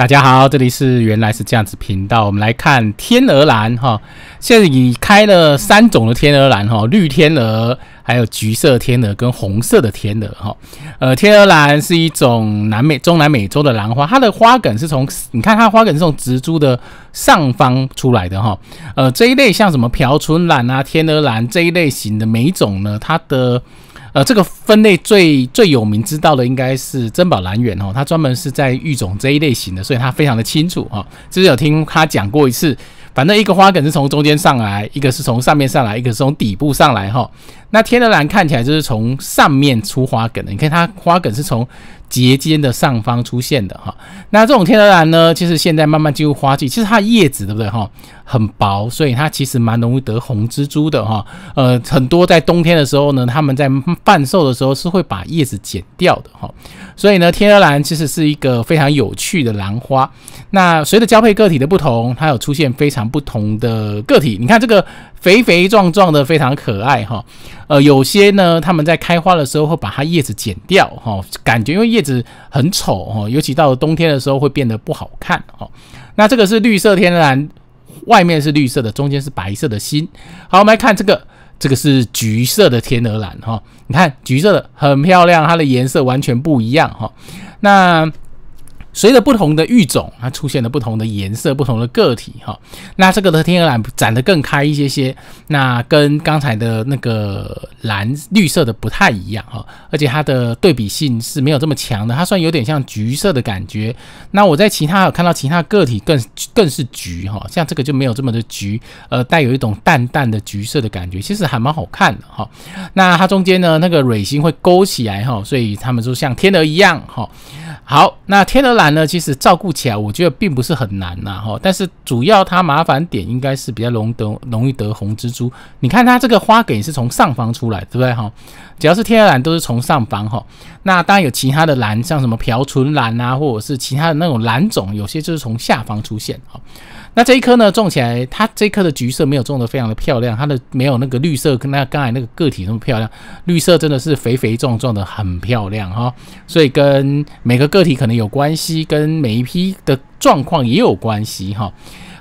大家好，这里是原来是这样子频道。我们来看天鹅兰哈，现在已开了三种的天鹅兰哈，绿天鹅、还有橘色天鹅跟红色的天鹅哈。呃，天鹅兰是一种南美、中南美洲的兰花，它的花梗是从你看它花梗是从植株的上方出来的哈。呃，这一类像什么瓢春兰啊、天鹅兰这一类型的每一种呢，它的呃，这个分类最最有名知道的应该是珍宝蓝园。哦，它专门是在育种这一类型的，所以它非常的清楚哦。之前有听他讲过一次，反正一个花梗是从中间上来，一个是从上面上来，一个是从底部上来哈。那天鹅兰看起来就是从上面出花梗的，你看它花梗是从节间的上方出现的哈。那这种天鹅兰呢，其实现在慢慢进入花季，其实它的叶子对不对哈？很薄，所以它其实蛮容易得红蜘蛛的哈。呃，很多在冬天的时候呢，他们在半瘦的时候是会把叶子剪掉的哈。所以呢，天鹅兰其实是一个非常有趣的兰花。那随着交配个体的不同，它有出现非常不同的个体。你看这个肥肥壮壮的，非常可爱哈。呃，有些呢，他们在开花的时候会把它叶子剪掉哈，感觉因为叶子很丑哈，尤其到了冬天的时候会变得不好看哈。那这个是绿色天鹅兰。外面是绿色的，中间是白色的心。好，我们来看这个，这个是橘色的天鹅蓝哈。你看橘色的很漂亮，它的颜色完全不一样哈。那。随着不同的育种，它出现了不同的颜色、不同的个体。哈，那这个的天鹅蓝展得更开一些些，那跟刚才的那个蓝绿色的不太一样。哈，而且它的对比性是没有这么强的，它算有点像橘色的感觉。那我在其他有看到其他个体更更是橘。哈，像这个就没有这么的橘，呃，带有一种淡淡的橘色的感觉，其实还蛮好看的。哈，那它中间呢那个蕊心会勾起来。哈，所以它们就像天鹅一样。哈。好，那天鹅兰呢？其实照顾起来，我觉得并不是很难呐，哈。但是主要它麻烦点，应该是比较容易得容易得红蜘蛛。你看它这个花梗是从上方出来，对不对，哈？只要是天鹅兰，都是从上方哈。那当然有其他的兰，像什么瓢唇兰啊，或者是其他的那种兰种，有些就是从下方出现，哈。那这一颗呢，种起来，它这一的橘色没有种的非常的漂亮，它的没有那个绿色跟那刚才那个个体那么漂亮，绿色真的是肥肥壮壮的，很漂亮哈。所以跟每个个体可能有关系，跟每一批的状况也有关系哈。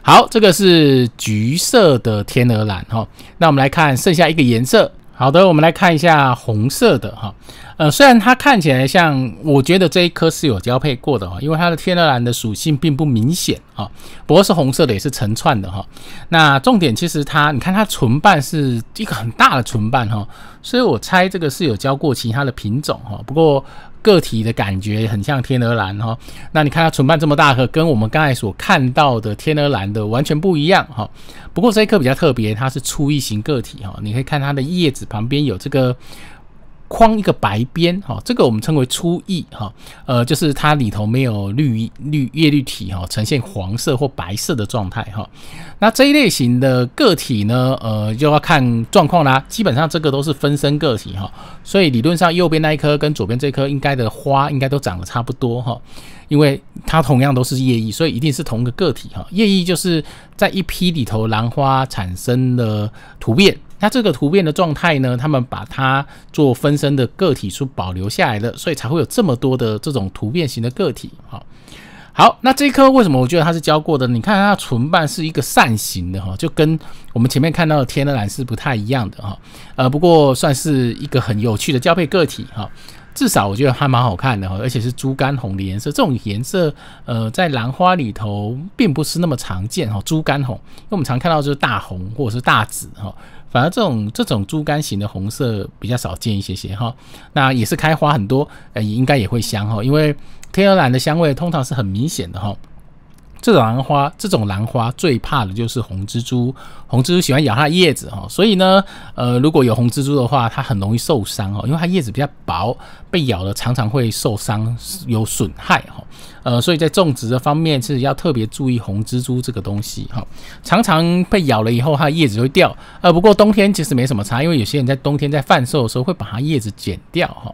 好，这个是橘色的天鹅兰哈。那我们来看剩下一个颜色，好的，我们来看一下红色的哈。呃，虽然它看起来像，我觉得这一颗是有交配过的哈，因为它的天鹅兰的属性并不明显。啊，不过是红色的，也是成串的哈。那重点其实它，你看它唇瓣是一个很大的唇瓣哈，所以我猜这个是有交过其他的品种哈。不过个体的感觉很像天鹅兰哈。那你看它唇瓣这么大，和跟我们刚才所看到的天鹅兰的完全不一样哈。不过这一颗比较特别，它是粗异型个体哈。你可以看它的叶子旁边有这个。框一个白边哈，这个我们称为初意哈，呃，就是它里头没有绿绿叶绿体哈，呈现黄色或白色的状态哈。那这一类型的个体呢，呃，就要看状况啦。基本上这个都是分生个体哈，所以理论上右边那一颗跟左边这颗应该的花应该都长得差不多哈，因为它同样都是叶裔，所以一定是同一个个体哈。叶裔就是在一批里头兰花产生的突变。那这个突变的状态呢？他们把它做分身的个体是保留下来的，所以才会有这么多的这种突变型的个体。好，好，那这颗为什么我觉得它是交过的？你看它唇瓣是一个扇形的哈，就跟我们前面看到的天鹅蓝是不太一样的哈。呃，不过算是一个很有趣的交配个体哈。至少我觉得还蛮好看的哈，而且是猪肝红的颜色，这种颜色呃在兰花里头并不是那么常见哈。猪肝红，因为我们常看到就是大红或者是大紫哈。反而这种这种猪肝型的红色比较少见一些些哈，那也是开花很多，呃，应该也会香哈，因为天鹅兰的香味通常是很明显的哈。这种兰花，这种兰花最怕的就是红蜘蛛。红蜘蛛喜欢咬它的叶子哈，所以呢，呃，如果有红蜘蛛的话，它很容易受伤哦，因为它叶子比较薄，被咬了常常会受伤有损害哈。呃，所以在种植的方面是要特别注意红蜘蛛这个东西哈。常常被咬了以后，它的叶子就会掉。呃，不过冬天其实没什么差，因为有些人在冬天在贩售的时候会把它叶子剪掉哈。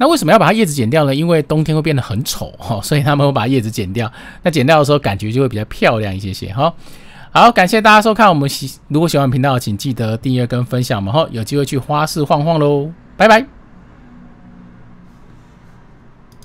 那为什么要把它叶子剪掉呢？因为冬天会变得很丑哈，所以他们会把叶子剪掉。那剪掉的时候，感觉就会比较漂亮一些些哈。好，感谢大家收看我们喜。如果喜欢频道，请记得订阅跟分享嘛哈。有机会去花市晃晃喽，拜拜。